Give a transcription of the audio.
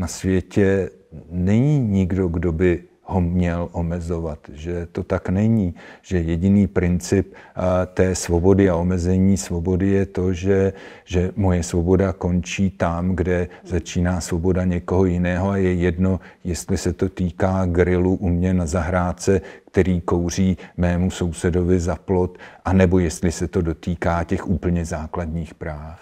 na světě není nikdo, kdo by ho měl omezovat, že to tak není, že jediný princip té svobody a omezení svobody je to, že, že moje svoboda končí tam, kde začíná svoboda někoho jiného a je jedno, jestli se to týká grilu u mě na zahrádce, který kouří mému sousedovi za plot, anebo jestli se to dotýká těch úplně základních práv.